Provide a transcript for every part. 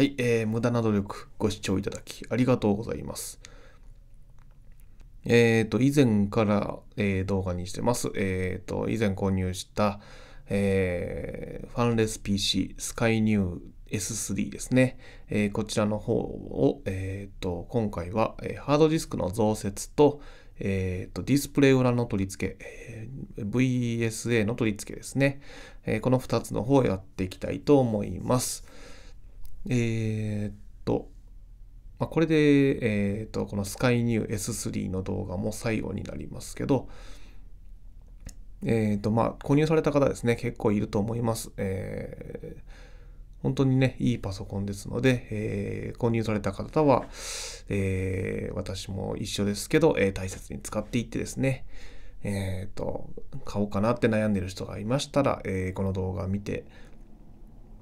はい、えー、無駄な努力、ご視聴いただきありがとうございます。えっ、ー、と、以前から、えー、動画にしてます。えっ、ー、と、以前購入した、えー、ファンレス PC、スカイニュー S3 ですね。えー、こちらの方を、えっ、ー、と、今回は、えー、ハードディスクの増設と、えっ、ー、と、ディスプレイ裏の取り付け、えー、VSA の取り付けですね。えー、この2つの方をやっていきたいと思います。えー、っと、まあ、これで、えー、っと、この SkyNew S3 の動画も最後になりますけど、えー、っと、まあ、購入された方ですね、結構いると思います。えー、本当にね、いいパソコンですので、えー、購入された方は、えー、私も一緒ですけど、えー、大切に使っていってですね、えっ、と、買おうかなって悩んでる人がいましたら、えこの動画を見て、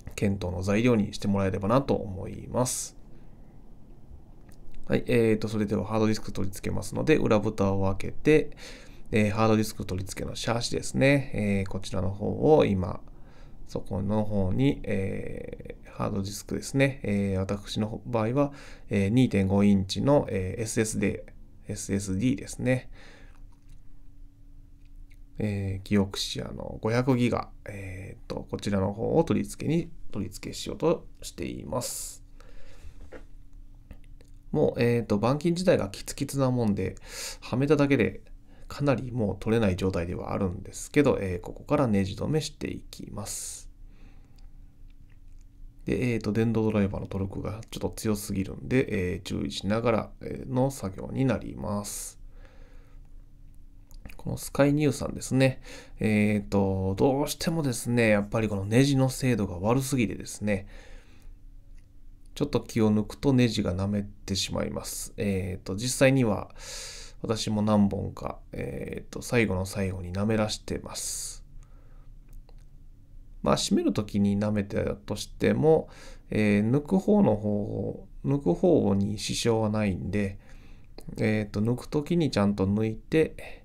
検討の材料にしてもらえればなと思います。はい、えーと、それではハードディスク取り付けますので、裏蓋を開けて、えー、ハードディスク取り付けのシャーシですね、えー、こちらの方を今、そこの方に、えー、ハードディスクですね、え私の場合は、え2.5インチの、え SSD、SSD ですね、えー、ギオクシアの500ギガ、えー、と、こちらの方を取り付けに、取り付けしようとしています。もう、えー、と、板金自体がキツキツなもんで、はめただけで、かなりもう取れない状態ではあるんですけど、えー、ここからネジ止めしていきます。で、えっ、ー、と、電動ドライバーのトルクがちょっと強すぎるんで、えー、注意しながらの作業になります。このスカイニューさんですね。えっ、ー、と、どうしてもですね、やっぱりこのネジの精度が悪すぎてですね、ちょっと気を抜くとネジが舐めてしまいます。えっ、ー、と、実際には私も何本か、えっ、ー、と、最後の最後に舐めらしてます。まあ、締めるときに舐めてたとしても、えー、抜く方の方を、抜く方に支障はないんで、えっ、と、抜くときにちゃんと抜いて、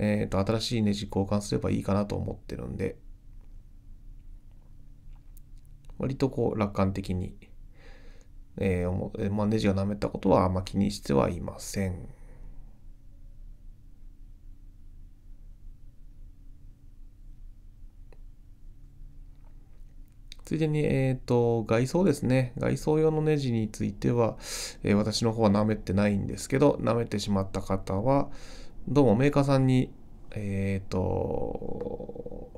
えっ、ー、と、新しいネジ交換すればいいかなと思ってるんで、割とこう、楽観的に、えー、まあ、ネジが舐めたことはあんま気にしてはいません。ついでに、えっ、ー、と、外装ですね。外装用のネジについては、えー、私の方は舐めてないんですけど、舐めてしまった方は、どうもメーカーさんに、えっ、ー、と、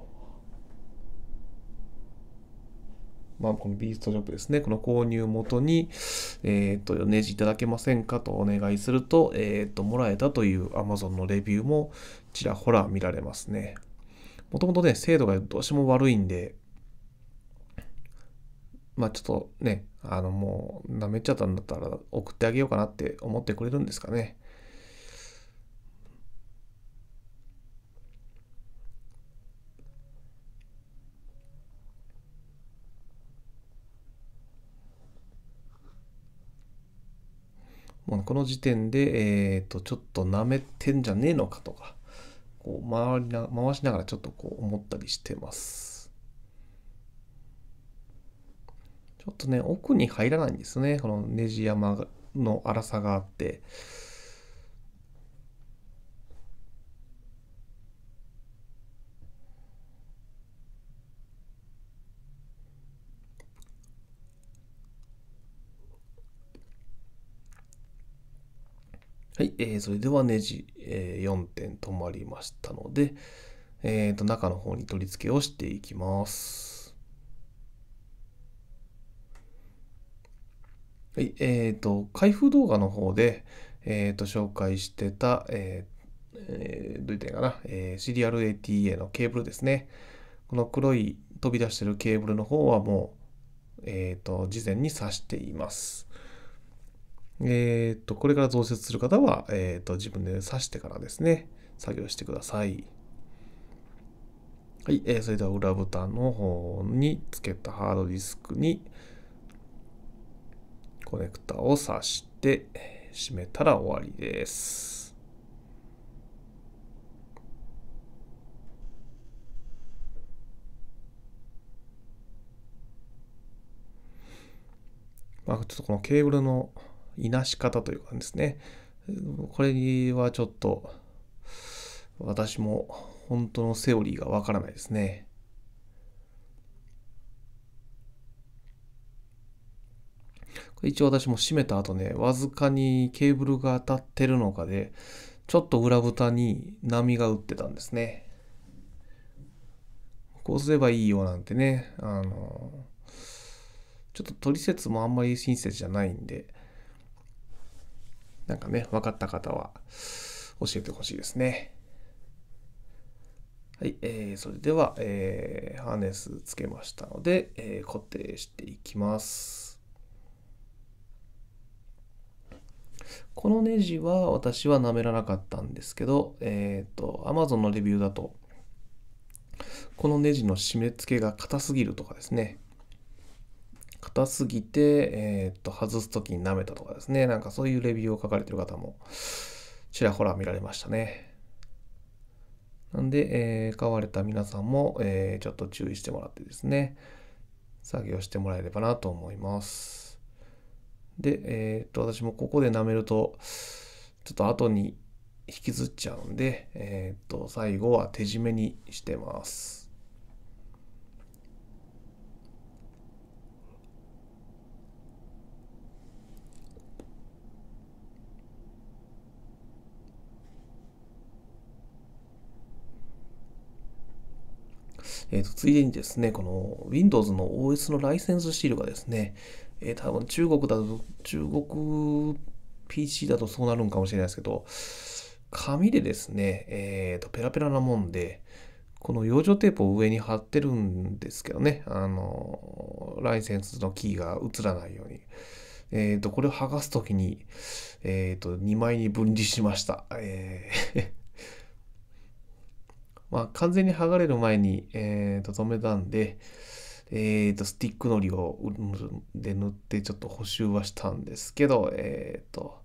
まあ、このビーストジョップですね、この購入元に、えっ、ー、と、ネジいただけませんかとお願いすると、えっ、ー、と、もらえたという Amazon のレビューもちらほら見られますね。もともとね、精度がどうしても悪いんで、まあちょっとね、あのもう、舐めちゃったんだったら送ってあげようかなって思ってくれるんですかね。もうこの時点で、えっ、ー、と、ちょっと舐めてんじゃねえのかとか、こう回りな回しながらちょっとこう思ったりしてます。ちょっとね、奥に入らないんですね。このネジ山の粗さがあって。はい、えー、それではネジ、えー、4点止まりましたので、えー、と中の方に取り付けをしていきます。はい、えー、と、開封動画の方で、えー、と紹介してた、えーえー、どういったんかな、えー、シリアル ATA のケーブルですね。この黒い飛び出してるケーブルの方はもう、えー、と事前に挿しています。えっ、と、これから増設する方は、えっ、と、自分で刺してからですね、作業してください。はい、えー、それでは裏蓋の方につけたハードディスクにコネクタを挿して閉めたら終わりです。まあ、ちょっとこのケーブルのいなし方というかですねこれはちょっと私も本当のセオリーがわからないですね。一応私も閉めた後ね、わずかにケーブルが当たってるのかで、ちょっと裏蓋に波が打ってたんですね。こうすればいいよなんてね、あの、ちょっと取説もあんまり親切じゃないんで、なんかね、分かった方は教えてほしいですね。はい、えー、それでは、えー、ハーネスつけましたので、えー、固定していきます。このネジは私は舐めらなかったんですけど、えっ、ー、と、Amazon のレビューだと、このネジの締め付けが硬すぎるとかですね、硬すぎて、えー、っと、外すときに舐めたとかですね。なんかそういうレビューを書かれてる方も、ちらほら見られましたね。なんで、えー、買われた皆さんも、えー、ちょっと注意してもらってですね、作業してもらえればなと思います。で、えー、っと、私もここで舐めると、ちょっと後に引きずっちゃうんで、えっと、最後は手締めにしてます。えー、とついでにですね、この Windows の OS のライセンスシールがですね、えー、多分中国だと、中国 PC だとそうなるんかもしれないですけど、紙でですね、えー、とペラペラなもんで、この養生テープを上に貼ってるんですけどね、あの、ライセンスのキーが映らないように。えっ、ー、と、これを剥がすときに、えっ、ー、と、2枚に分離しました。えーまあ、完全に剥がれる前に、えー、と止めたんで、えー、とスティックのりをで塗ってちょっと補修はしたんですけど、えーと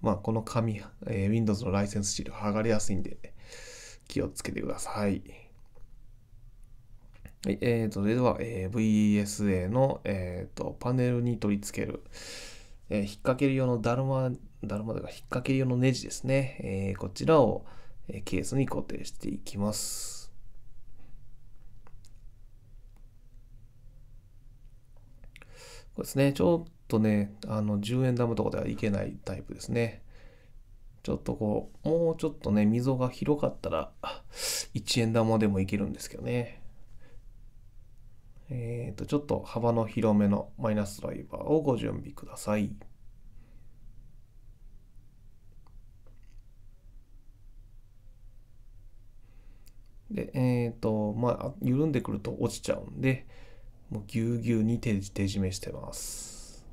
まあ、この紙、えー、Windows のライセンスシール剥がれやすいんで気をつけてください。はい、えー、と、それでは、えー、VSA の、えー、とパネルに取り付ける、えー、引っ掛ける用のだるま、だるまというか引っ掛ける用のネジですね。えー、こちらを、ケースに固定していきます。これですね、ちょっとね、あの10円玉とかではいけないタイプですね。ちょっとこう、もうちょっとね、溝が広かったら、1 円玉でもいけるんですけどね。えっ、ー、と、ちょっと幅の広めのマイナスドライバーをご準備ください。で、えっ、ー、と、まあ、緩んでくると落ちちゃうんで、もうぎゅうぎゅうに手手締めしてます。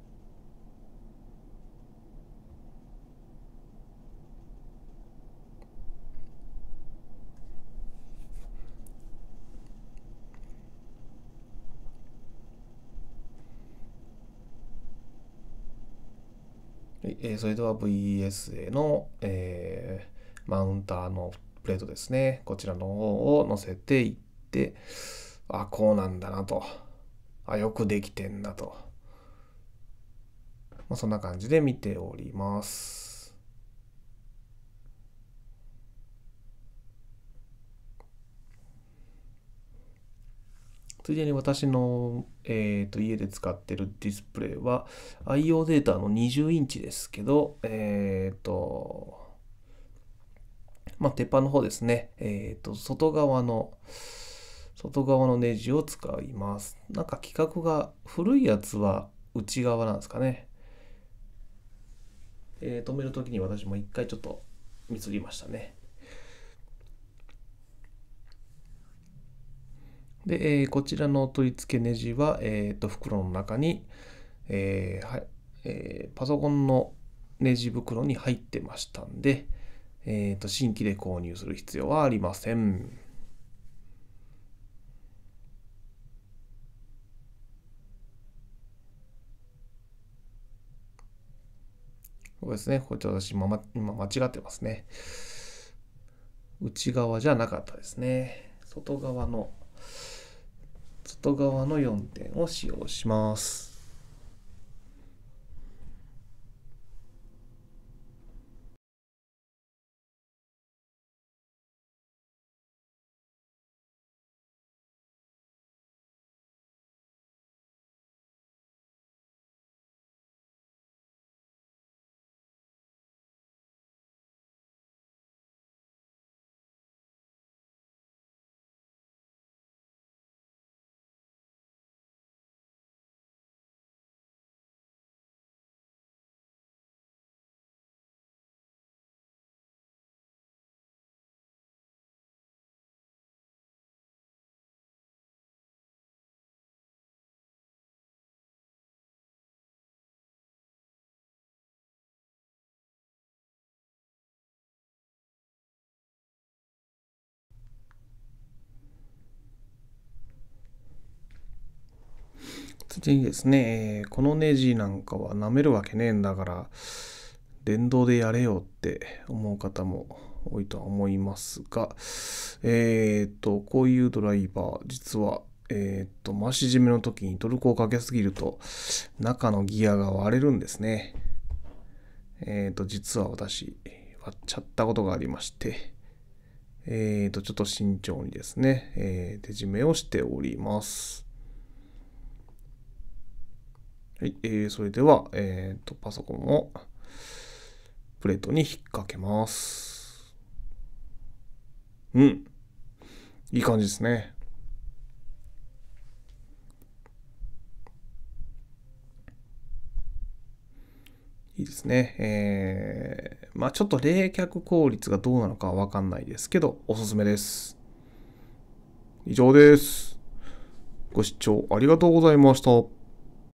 はい、えー、それでは VSA の、えー、マウンターのプレートですね。こちらの方を載せていって、あ、こうなんだなと。あ、よくできてんなと。まあ、そんな感じで見ております。ついでに私の、えーと、と家で使ってるディスプレイは IO データの20インチですけど、えっ、ー、と、まあ、鉄板の方ですね、えっ、ー、と、外側の、外側のネジを使います。なんか規格が古いやつは内側なんですかね。えー、止める時に私も一回ちょっとミスりましたね。で、えー、こちらの取り付けネジは、えー、と袋の中に、えー、はいえー、パソコンのネジ袋に入ってましたんで、えーと、新規で購入する必要はありません。そうですね。こっち私今、ま、今間違ってますね。内側じゃなかったですね。外側の、外側の4点を使用します。にですね、このネジなんかは舐めるわけねえんだから、電動でやれよって思う方も多いとは思いますが、えっ、ー、と、こういうドライバー、実は、えっ、ー、と、回し締めの時にトルクをかけすぎると、中のギアが割れるんですね。えっ、ー、と、実は私、割っちゃったことがありまして、えっ、と、ちょっと慎重にですね、えー、手締めをしております。はい、えー、それでは、えっ、と、パソコンをプレートに引っ掛けます。うん。いい感じですね。いいですね。えー、まあちょっと冷却効率がどうなのかわかんないですけど、おすすめです。以上です。ご視聴ありがとうございました。